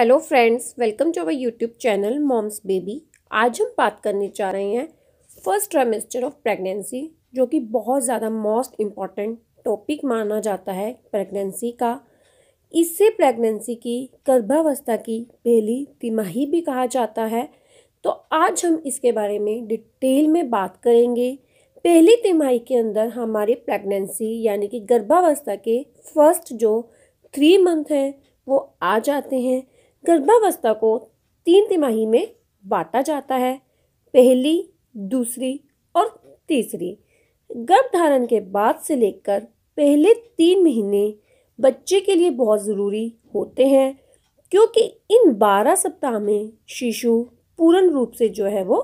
hello friends welcome to our YouTube channel moms baby आज हम बात करने जा रहे हैं फर्स्ट ट्राइमेस्टर ऑफ प्रेगनेंसी जो कि बहुत ज़्यादा मोस्ट इम्पॉर्टेंट टॉपिक माना जाता है प्रेगनेंसी का इससे प्रेगनेंसी की गर्भावस्था की पहली तिमाही भी कहा जाता है तो आज हम इसके बारे में डिटेल में बात करेंगे पहली तिमाही के अंदर हमारे प्रेगनेंसी यानी कि गर्भावस्था के फर्स्ट जो थ्री मंथ हैं वो आ जाते हैं गर्भावस्था को तीन तिमाही में बांटा जाता है पहली दूसरी और तीसरी गर्भ धारण के बाद से लेकर पहले तीन महीने बच्चे के लिए बहुत ज़रूरी होते हैं क्योंकि इन बारह सप्ताह में शिशु पूर्ण रूप से जो है वो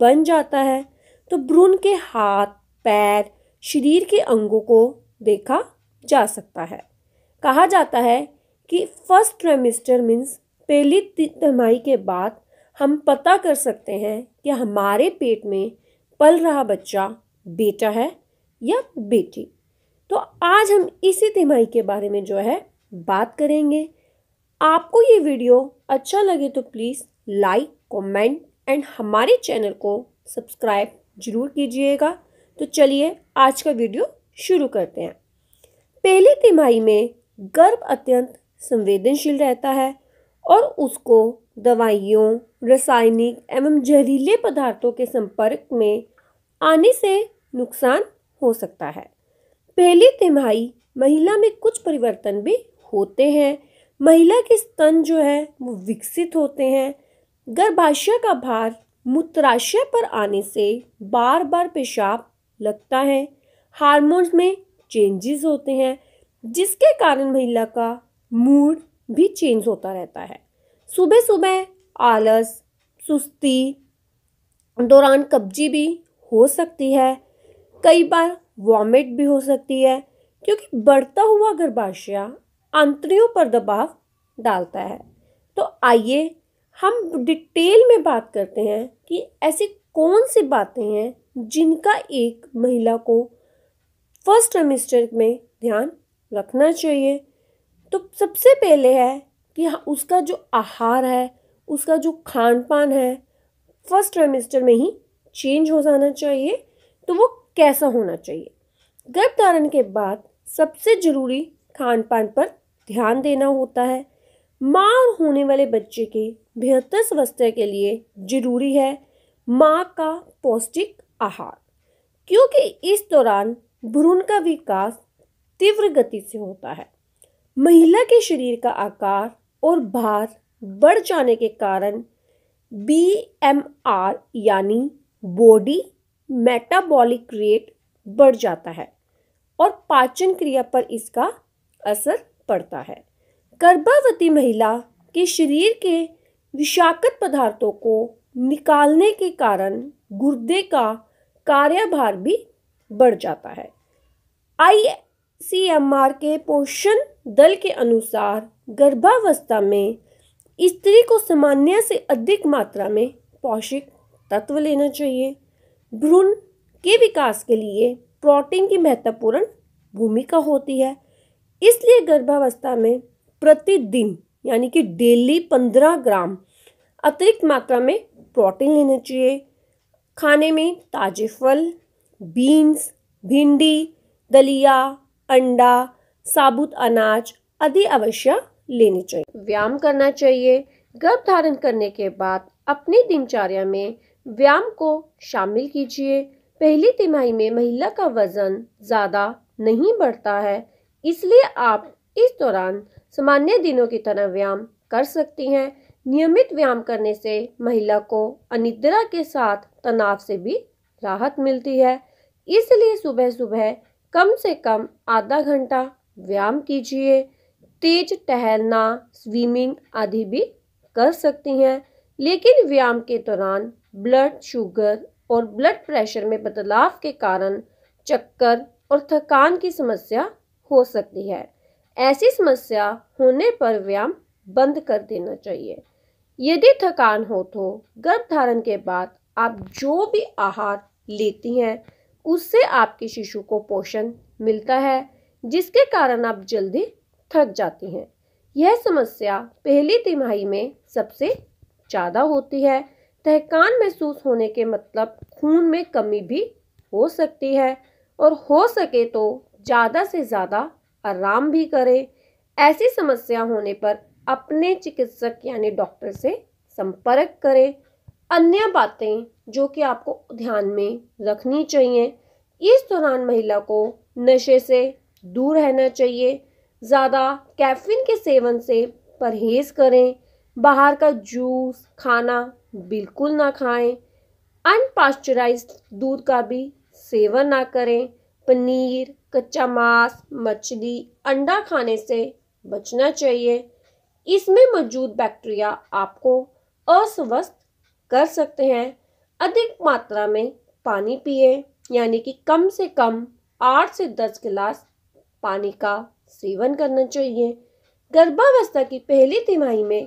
बन जाता है तो भ्रूण के हाथ पैर शरीर के अंगों को देखा जा सकता है कहा जाता है कि फर्स्ट ट्रेमिस्टर मीन्स पहली तिमाही के बाद हम पता कर सकते हैं कि हमारे पेट में पल रहा बच्चा बेटा है या बेटी तो आज हम इसी तिमाही के बारे में जो है बात करेंगे आपको ये वीडियो अच्छा लगे तो प्लीज़ लाइक कमेंट एंड हमारे चैनल को सब्सक्राइब जरूर कीजिएगा तो चलिए आज का वीडियो शुरू करते हैं पहली तिमाही में गर्भ अत्यंत संवेदनशील रहता है और उसको दवाइयों रासायनिक एवं जहरीले पदार्थों के संपर्क में आने से नुकसान हो सकता है पहली तिमाही महिला में कुछ परिवर्तन भी होते हैं महिला के स्तन जो है वो विकसित होते हैं गर्भाशय का भार मूत्राशय पर आने से बार बार पेशाब लगता है हार्मोन्स में चेंजेस होते हैं जिसके कारण महिला का मूड भी चेंज होता रहता है सुबह सुबह आलस सुस्ती दौरान कब्जी भी हो सकती है कई बार वॉमिट भी हो सकती है क्योंकि बढ़ता हुआ गर्भाशय आंतरियों पर दबाव डालता है तो आइए हम डिटेल में बात करते हैं कि ऐसी कौन सी बातें हैं जिनका एक महिला को फर्स्ट सेमेस्टर में ध्यान रखना चाहिए तो सबसे पहले है कि उसका जो आहार है उसका जो खान पान है फर्स्ट ट्रेमिस्टर में ही चेंज हो जाना चाहिए तो वो कैसा होना चाहिए गर्भ धारण के बाद सबसे ज़रूरी खान पान पर ध्यान देना होता है माँ और होने वाले बच्चे के बेहतर स्वास्थ्य के लिए ज़रूरी है माँ का पौष्टिक आहार क्योंकि इस दौरान भ्रूण का विकास तीव्र गति से होता है महिला के शरीर का आकार और भार बढ़ जाने के कारण बी एम आर यानी बॉडी मेटाबॉलिक रेट बढ़ जाता है और पाचन क्रिया पर इसका असर पड़ता है गर्भावती महिला के शरीर के विषाक्त पदार्थों को निकालने के कारण गुर्दे का कार्यभार भी बढ़ जाता है आई आर के पोषण दल के अनुसार गर्भावस्था में स्त्री को सामान्य से अधिक मात्रा में पौष्टिक तत्व लेना चाहिए भ्रूण के विकास के लिए प्रोटीन की महत्वपूर्ण भूमिका होती है इसलिए गर्भावस्था में प्रतिदिन यानी कि डेली पंद्रह ग्राम अतिरिक्त मात्रा में प्रोटीन लेना चाहिए खाने में ताजे फल बीन्स भिंडी दलिया अंडा साबुत अनाज आदि अवश्य लेनी चाहिए व्यायाम करना चाहिए गर्भ धारण करने के बाद अपनी दिनचर्या में व्यायाम को शामिल कीजिए पहली तिमाही में महिला का वजन ज़्यादा नहीं बढ़ता है इसलिए आप इस दौरान सामान्य दिनों की तरह व्यायाम कर सकती हैं नियमित व्यायाम करने से महिला को अनिद्रा के साथ तनाव से भी राहत मिलती है इसलिए सुबह सुबह कम से कम आधा घंटा व्यायाम कीजिए तेज टहलना स्विमिंग आदि भी कर सकती हैं लेकिन व्यायाम के दौरान ब्लड शुगर और ब्लड प्रेशर में बदलाव के कारण चक्कर और थकान की समस्या हो सकती है ऐसी समस्या होने पर व्यायाम बंद कर देना चाहिए यदि थकान हो तो गर्भ धारण के बाद आप जो भी आहार लेती हैं उससे आपके शिशु को पोषण मिलता है जिसके कारण आप जल्दी थक जाती हैं यह समस्या पहली तिमाही में सबसे ज़्यादा होती है तहकान महसूस होने के मतलब खून में कमी भी हो सकती है और हो सके तो ज़्यादा से ज़्यादा आराम भी करें ऐसी समस्या होने पर अपने चिकित्सक यानी डॉक्टर से संपर्क करें अन्य बातें जो कि आपको ध्यान में रखनी चाहिए इस दौरान महिला को नशे से दूर रहना चाहिए ज़्यादा कैफिन के सेवन से परहेज करें बाहर का जूस खाना बिल्कुल ना खाएं अनपास्चराइज दूध का भी सेवन ना करें पनीर कच्चा मांस मछली अंडा खाने से बचना चाहिए इसमें मौजूद बैक्टीरिया आपको अस्वस्थ कर सकते हैं अधिक मात्रा में पानी पिए यानी कि कम से कम आठ से दस गिलास पानी का सेवन करना चाहिए गर्भावस्था की पहली तिमाही में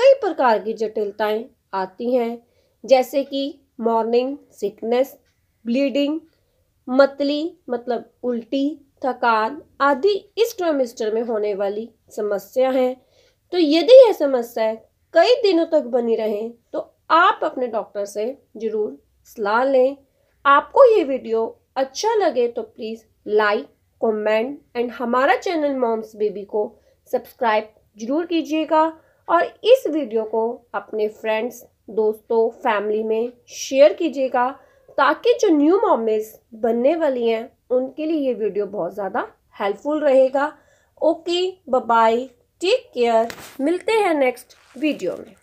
कई प्रकार की जटिलताएं आती हैं जैसे कि मॉर्निंग सिकनेस ब्लीडिंग मतली मतलब उल्टी थकान आदि इस ट्रामेस्टर में होने वाली समस्या है तो यदि यह समस्या कई दिनों तक बनी रहे तो आप अपने डॉक्टर से ज़रूर सलाह लें आपको ये वीडियो अच्छा लगे तो प्लीज़ लाइक कमेंट एंड हमारा चैनल मॉम्स बेबी को सब्सक्राइब जरूर कीजिएगा और इस वीडियो को अपने फ्रेंड्स दोस्तों फैमिली में शेयर कीजिएगा ताकि जो न्यू मॉमेज बनने वाली हैं उनके लिए ये वीडियो बहुत ज़्यादा हेल्पफुल रहेगा ओके बाय टेक केयर मिलते हैं नेक्स्ट वीडियो में